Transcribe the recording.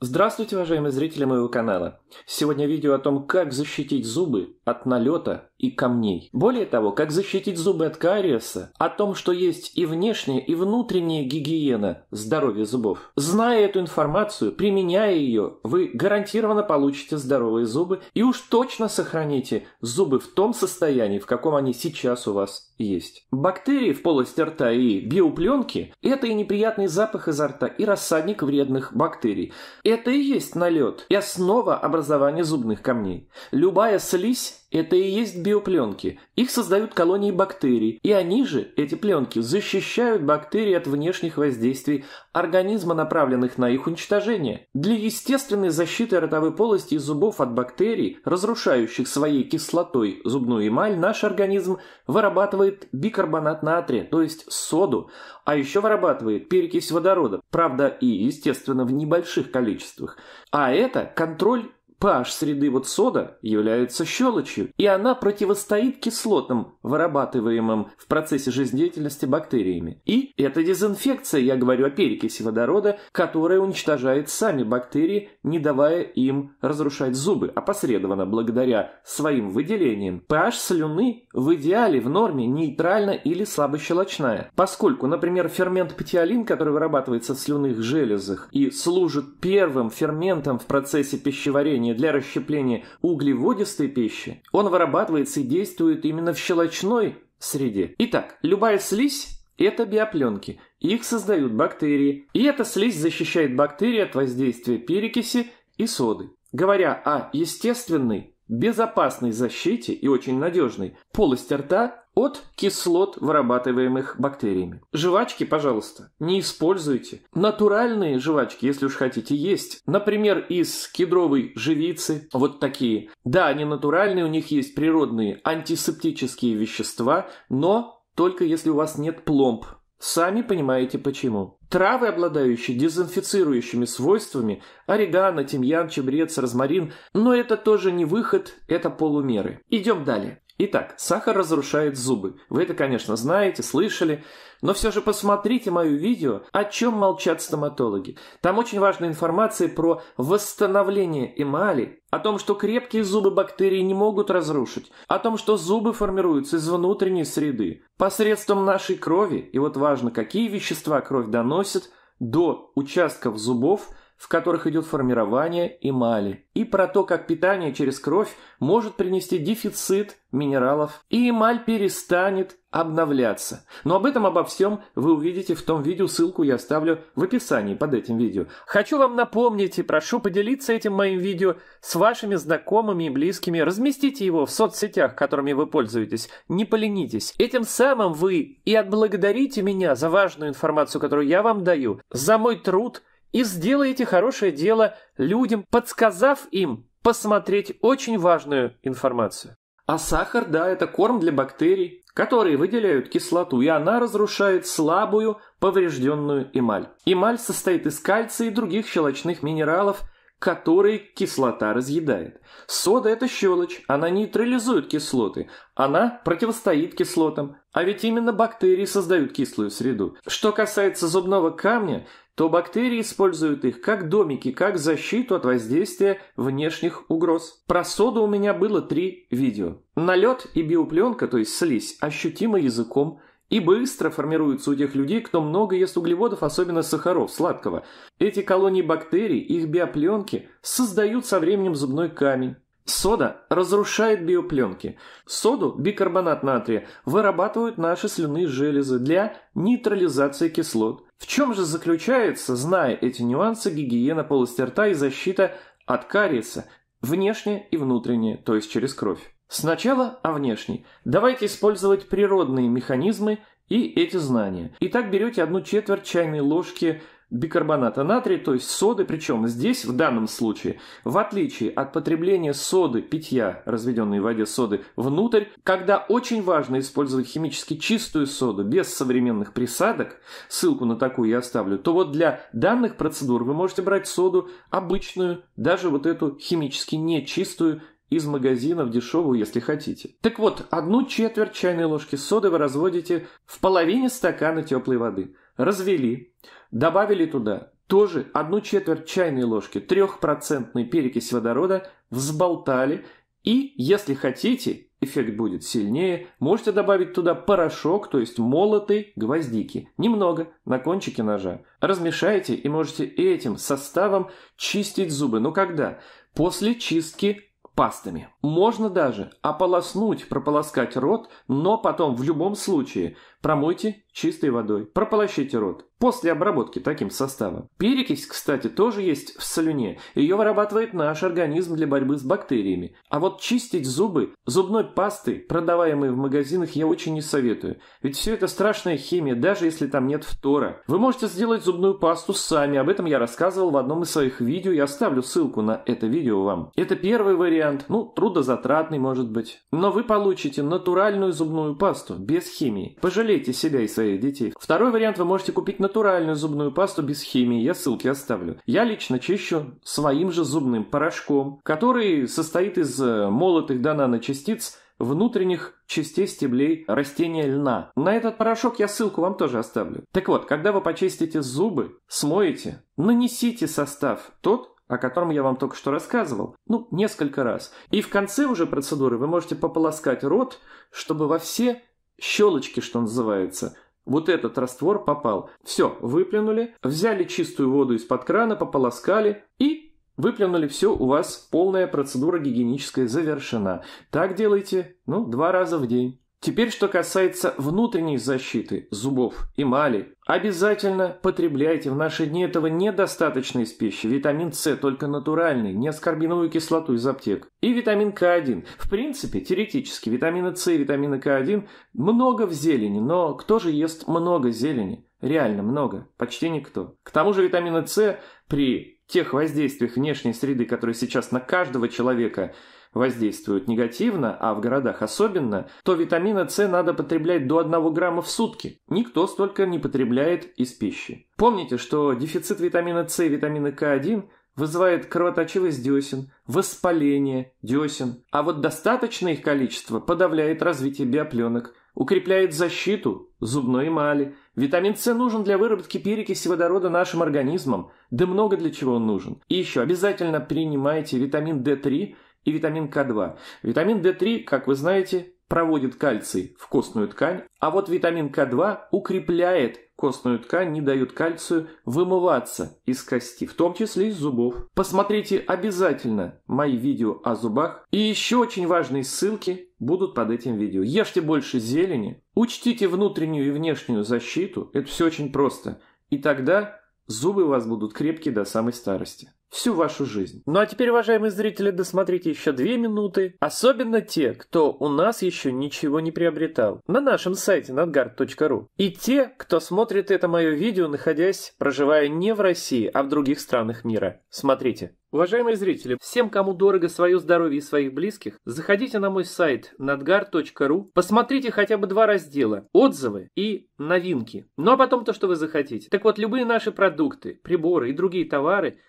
Здравствуйте, уважаемые зрители моего канала. Сегодня видео о том, как защитить зубы от налета и камней. Более того, как защитить зубы от кариеса, о том, что есть и внешняя, и внутренняя гигиена здоровья зубов. Зная эту информацию, применяя ее, вы гарантированно получите здоровые зубы и уж точно сохраните зубы в том состоянии, в каком они сейчас у вас есть. Бактерии в полости рта и биопленки – это и неприятный запах изо рта, и рассадник вредных бактерий. Это и есть налет и основа образования зубных камней. Любая слизь это и есть биопленки. Их создают колонии бактерий, и они же, эти пленки, защищают бактерии от внешних воздействий организма, направленных на их уничтожение. Для естественной защиты ротовой полости и зубов от бактерий, разрушающих своей кислотой зубную эмаль, наш организм вырабатывает бикарбонат натрия, то есть соду, а еще вырабатывает перекись водорода, правда и, естественно, в небольших количествах. А это контроль PH среды вот сода является щелочью, и она противостоит кислотам, вырабатываемым в процессе жизнедеятельности бактериями. И это дезинфекция, я говорю о перекиси водорода, которая уничтожает сами бактерии, не давая им разрушать зубы, опосредованно благодаря своим выделениям. PH слюны в идеале в норме нейтрально или слабощелочная, поскольку, например, фермент патиолин, который вырабатывается в слюных железах и служит первым ферментом в процессе пищеварения требования для расщепления углеводистой пищи, он вырабатывается и действует именно в щелочной среде. Итак, любая слизь – это биопленки. Их создают бактерии. И эта слизь защищает бактерии от воздействия перекиси и соды. Говоря о естественной, безопасной защите и очень надежной полости рта, от кислот, вырабатываемых бактериями. Жвачки, пожалуйста, не используйте. Натуральные жвачки, если уж хотите, есть. Например, из кедровой живицы, вот такие. Да, они натуральные, у них есть природные антисептические вещества, но только если у вас нет пломб. Сами понимаете почему. Травы, обладающие дезинфицирующими свойствами, орегано, тимьян, чебрец, розмарин, но это тоже не выход, это полумеры. Идем далее. Итак, сахар разрушает зубы. Вы это, конечно, знаете, слышали, но все же посмотрите мое видео, о чем молчат стоматологи. Там очень важная информация про восстановление эмали, о том, что крепкие зубы бактерии не могут разрушить, о том, что зубы формируются из внутренней среды, посредством нашей крови, и вот важно, какие вещества кровь доносит до участков зубов – в которых идет формирование эмали, и про то, как питание через кровь может принести дефицит минералов, и эмаль перестанет обновляться. Но об этом обо всем вы увидите в том видео, ссылку я оставлю в описании под этим видео. Хочу вам напомнить и прошу поделиться этим моим видео с вашими знакомыми и близкими, разместите его в соцсетях, которыми вы пользуетесь, не поленитесь. Этим самым вы и отблагодарите меня за важную информацию, которую я вам даю, за мой труд – и сделаете хорошее дело людям, подсказав им посмотреть очень важную информацию. А сахар, да, это корм для бактерий, которые выделяют кислоту, и она разрушает слабую поврежденную эмаль. Эмаль состоит из кальция и других щелочных минералов, которые кислота разъедает. Сода – это щелочь, она нейтрализует кислоты, она противостоит кислотам. А ведь именно бактерии создают кислую среду. Что касается зубного камня, то бактерии используют их как домики, как защиту от воздействия внешних угроз. Про соду у меня было три видео. Налет и биопленка, то есть слизь, ощутимо языком, и быстро формируются у тех людей, кто много ест углеводов, особенно сахаров, сладкого. Эти колонии бактерий, их биопленки, создают со временем зубной камень. Сода разрушает биопленки. Соду, бикарбонат натрия, вырабатывают наши слюнные железы для нейтрализации кислот. В чем же заключается, зная эти нюансы, гигиена полости рта и защита от кариеса, внешняя и внутренняя, то есть через кровь? Сначала о внешней. Давайте использовать природные механизмы и эти знания. Итак, берете одну четверть чайной ложки бикарбоната натрия, то есть соды, причем здесь, в данном случае, в отличие от потребления соды, питья, разведенной в воде соды, внутрь, когда очень важно использовать химически чистую соду без современных присадок, ссылку на такую я оставлю, то вот для данных процедур вы можете брать соду обычную, даже вот эту химически нечистую, из магазинов дешевую, если хотите. Так вот, одну четверть чайной ложки соды вы разводите в половине стакана теплой воды – развели, добавили туда тоже одну четверть чайной ложки трехпроцентной перекиси водорода, взболтали и, если хотите, эффект будет сильнее, можете добавить туда порошок, то есть молотые гвоздики, немного, на кончике ножа. Размешайте и можете этим составом чистить зубы. Но когда? После чистки пастами. Можно даже ополоснуть, прополоскать рот, но потом в любом случае промойте чистой водой. Прополощите рот. После обработки таким составом. Перекись, кстати, тоже есть в солюне. Ее вырабатывает наш организм для борьбы с бактериями. А вот чистить зубы зубной пастой, продаваемой в магазинах, я очень не советую. Ведь все это страшная химия, даже если там нет фтора. Вы можете сделать зубную пасту сами. Об этом я рассказывал в одном из своих видео. Я оставлю ссылку на это видео вам. Это первый вариант. Ну, трудозатратный, может быть. Но вы получите натуральную зубную пасту, без химии. Пожалейте себя и свои своих детей. Второй вариант вы можете купить натуральную зубную пасту без химии, я ссылки оставлю. Я лично чищу своим же зубным порошком, который состоит из э, молотых до наночастиц внутренних частей стеблей растения льна. На этот порошок я ссылку вам тоже оставлю. Так вот, когда вы почистите зубы, смоете, нанесите состав тот, о котором я вам только что рассказывал, ну, несколько раз. И в конце уже процедуры вы можете пополоскать рот, чтобы во все щелочки, что называется, вот этот раствор попал. Все, выплюнули, взяли чистую воду из-под крана, пополоскали и выплюнули все, у вас полная процедура гигиеническая завершена. Так делайте, ну, два раза в день. Теперь, что касается внутренней защиты зубов, эмали, обязательно потребляйте в наши дни этого недостаточно из пищи. Витамин С только натуральный, не аскорбиновую кислоту из аптек. И витамин К1. В принципе, теоретически, витамина С и витамина К1 много в зелени, но кто же ест много зелени? Реально много, почти никто. К тому же витамина С при тех воздействиях внешней среды, которые сейчас на каждого человека – воздействуют негативно, а в городах особенно, то витамина С надо потреблять до 1 грамма в сутки. Никто столько не потребляет из пищи. Помните, что дефицит витамина С и витамина К1 вызывает кровоточивость десен, воспаление десен, а вот достаточное их количество подавляет развитие биопленок, укрепляет защиту зубной эмали. Витамин С нужен для выработки перекиси водорода нашим организмом, да много для чего он нужен. И еще обязательно принимайте витамин D3, и витамин К2. Витамин D3, как вы знаете, проводит кальций в костную ткань, а вот витамин К2 укрепляет костную ткань, не дает кальцию вымываться из кости, в том числе из зубов. Посмотрите обязательно мои видео о зубах. И еще очень важные ссылки будут под этим видео. Ешьте больше зелени, учтите внутреннюю и внешнюю защиту, это все очень просто. И тогда зубы у вас будут крепкие до самой старости всю вашу жизнь. Ну а теперь, уважаемые зрители, досмотрите еще две минуты, особенно те, кто у нас еще ничего не приобретал, на нашем сайте надгард.ру. И те, кто смотрит это мое видео, находясь, проживая не в России, а в других странах мира. Смотрите. Уважаемые зрители, всем, кому дорого свое здоровье и своих близких, заходите на мой сайт надгар.ру, посмотрите хотя бы два раздела – отзывы и новинки. Ну а потом то, что вы захотите. Так вот, любые наши продукты, приборы и другие товары –